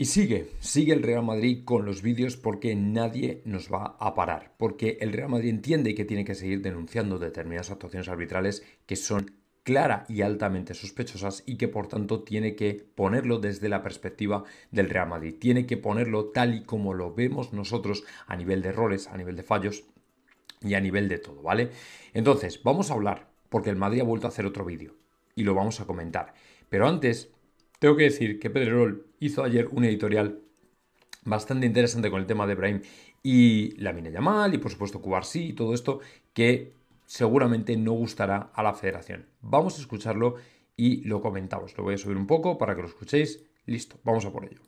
Y sigue, sigue el Real Madrid con los vídeos porque nadie nos va a parar, porque el Real Madrid entiende que tiene que seguir denunciando determinadas actuaciones arbitrales que son clara y altamente sospechosas y que por tanto tiene que ponerlo desde la perspectiva del Real Madrid, tiene que ponerlo tal y como lo vemos nosotros a nivel de errores, a nivel de fallos y a nivel de todo, ¿vale? Entonces, vamos a hablar porque el Madrid ha vuelto a hacer otro vídeo y lo vamos a comentar, pero antes tengo que decir que Pedrerol hizo ayer un editorial bastante interesante con el tema de Brahim y la Yamal y por supuesto Cubarsí y todo esto que seguramente no gustará a la federación. Vamos a escucharlo y lo comentamos. Lo voy a subir un poco para que lo escuchéis. Listo, vamos a por ello.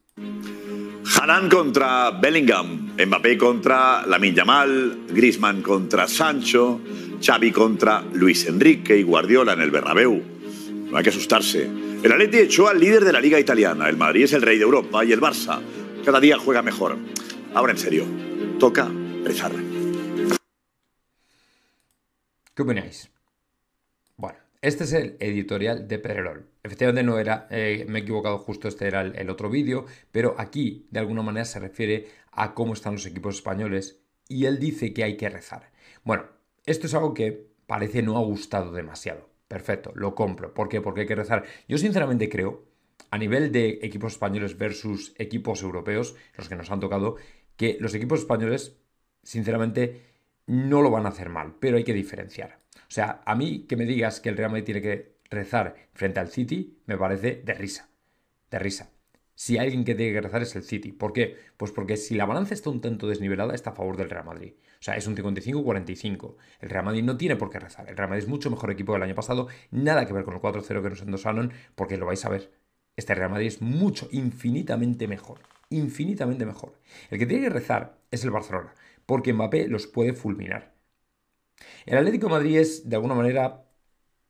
Hanan contra Bellingham, Mbappé contra Lamin Yamal, Griezmann contra Sancho, Xavi contra Luis Enrique y Guardiola en el Bernabéu. No hay que asustarse. El Atleti echó al líder de la liga italiana, el Madrid es el rey de Europa y el Barça cada día juega mejor. Ahora en serio, toca rezar. ¿Qué opináis? Bueno, este es el editorial de Pererol. Efectivamente no era, eh, me he equivocado justo, este era el, el otro vídeo, pero aquí de alguna manera se refiere a cómo están los equipos españoles y él dice que hay que rezar. Bueno, esto es algo que parece no ha gustado demasiado. Perfecto, lo compro. ¿Por qué? Porque hay que rezar. Yo sinceramente creo, a nivel de equipos españoles versus equipos europeos, los que nos han tocado, que los equipos españoles, sinceramente, no lo van a hacer mal, pero hay que diferenciar. O sea, a mí que me digas que el Real Madrid tiene que rezar frente al City, me parece de risa. De risa si alguien que tiene que rezar es el City. ¿Por qué? Pues porque si la balanza está un tanto desnivelada, está a favor del Real Madrid. O sea, es un 55-45. El Real Madrid no tiene por qué rezar. El Real Madrid es mucho mejor equipo del año pasado. Nada que ver con el 4-0 que nos endosaron, porque lo vais a ver. Este Real Madrid es mucho, infinitamente mejor. Infinitamente mejor. El que tiene que rezar es el Barcelona, porque Mbappé los puede fulminar. El Atlético de Madrid es, de alguna manera,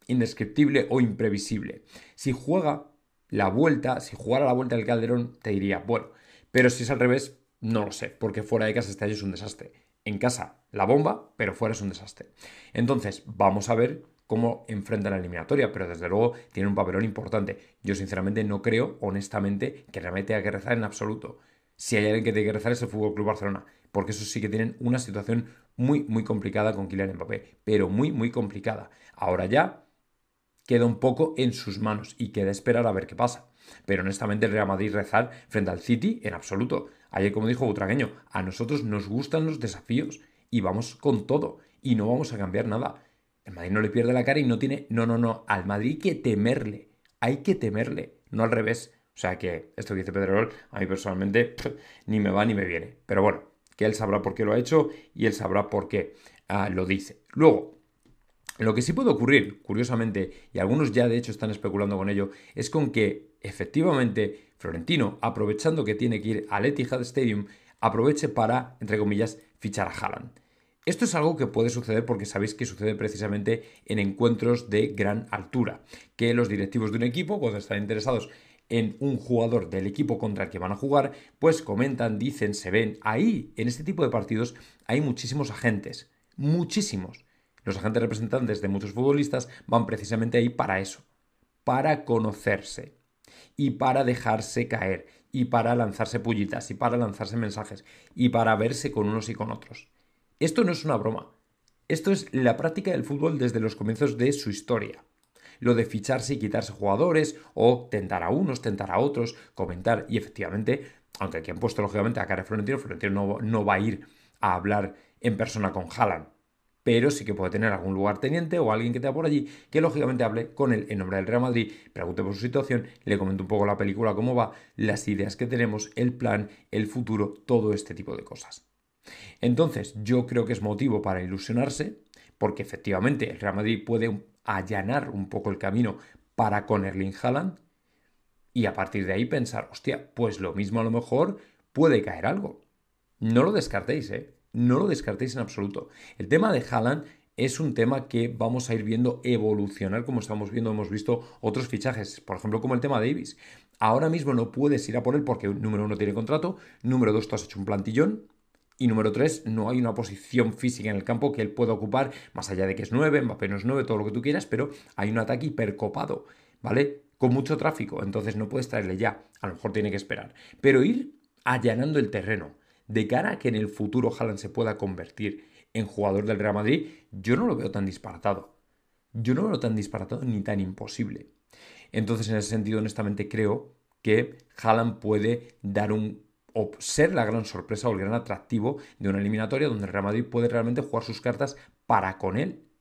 indescriptible o imprevisible. Si juega, la vuelta, si jugara la vuelta del Calderón, te diría, bueno, pero si es al revés, no lo sé, porque fuera de casa este año es un desastre. En casa, la bomba, pero fuera es un desastre. Entonces, vamos a ver cómo enfrenta la eliminatoria, pero desde luego tiene un papelón importante. Yo sinceramente no creo, honestamente, que realmente tenga que rezar en absoluto. Si hay alguien que tiene que rezar es el Fútbol Club Barcelona, porque eso sí que tienen una situación muy, muy complicada con Kylian Mbappé, pero muy, muy complicada. Ahora ya queda un poco en sus manos y queda esperar a ver qué pasa. Pero honestamente el Real Madrid rezar frente al City en absoluto. Ayer, como dijo Butragueño, a nosotros nos gustan los desafíos y vamos con todo y no vamos a cambiar nada. El Madrid no le pierde la cara y no tiene... No, no, no. Al Madrid hay que temerle. Hay que temerle. No al revés. O sea que esto que dice Rol, a mí personalmente ni me va ni me viene. Pero bueno, que él sabrá por qué lo ha hecho y él sabrá por qué ah, lo dice. Luego, lo que sí puede ocurrir, curiosamente, y algunos ya de hecho están especulando con ello, es con que efectivamente Florentino, aprovechando que tiene que ir al Etihad Stadium, aproveche para, entre comillas, fichar a Haaland. Esto es algo que puede suceder porque sabéis que sucede precisamente en encuentros de gran altura, que los directivos de un equipo, cuando están interesados en un jugador del equipo contra el que van a jugar, pues comentan, dicen, se ven. Ahí, en este tipo de partidos, hay muchísimos agentes, muchísimos. Los agentes representantes de muchos futbolistas van precisamente ahí para eso, para conocerse y para dejarse caer y para lanzarse pullitas y para lanzarse mensajes y para verse con unos y con otros. Esto no es una broma. Esto es la práctica del fútbol desde los comienzos de su historia. Lo de ficharse y quitarse jugadores o tentar a unos, tentar a otros, comentar y efectivamente, aunque aquí han puesto lógicamente a cara Florentino, Florentino no, no va a ir a hablar en persona con Haaland pero sí que puede tener algún lugar teniente o alguien que te por allí, que lógicamente hable con él en nombre del Real Madrid, pregunte por su situación, le comente un poco la película, cómo va, las ideas que tenemos, el plan, el futuro, todo este tipo de cosas. Entonces, yo creo que es motivo para ilusionarse, porque efectivamente el Real Madrid puede allanar un poco el camino para con Erling Haaland y a partir de ahí pensar, hostia, pues lo mismo a lo mejor puede caer algo. No lo descartéis, ¿eh? no lo descartéis en absoluto. El tema de Haaland es un tema que vamos a ir viendo evolucionar, como estamos viendo, hemos visto otros fichajes, por ejemplo, como el tema de Davis. Ahora mismo no puedes ir a por él porque, número uno, tiene contrato, número dos, tú has hecho un plantillón, y número tres, no hay una posición física en el campo que él pueda ocupar, más allá de que es 9, Mbappé no es 9, todo lo que tú quieras, pero hay un ataque hipercopado, ¿vale? Con mucho tráfico, entonces no puedes traerle ya, a lo mejor tiene que esperar. Pero ir allanando el terreno, de cara a que en el futuro Haaland se pueda convertir en jugador del Real Madrid, yo no lo veo tan disparatado. Yo no lo veo tan disparatado ni tan imposible. Entonces, en ese sentido, honestamente creo que Haaland puede dar un o ser la gran sorpresa o el gran atractivo de una eliminatoria donde el Real Madrid puede realmente jugar sus cartas para con él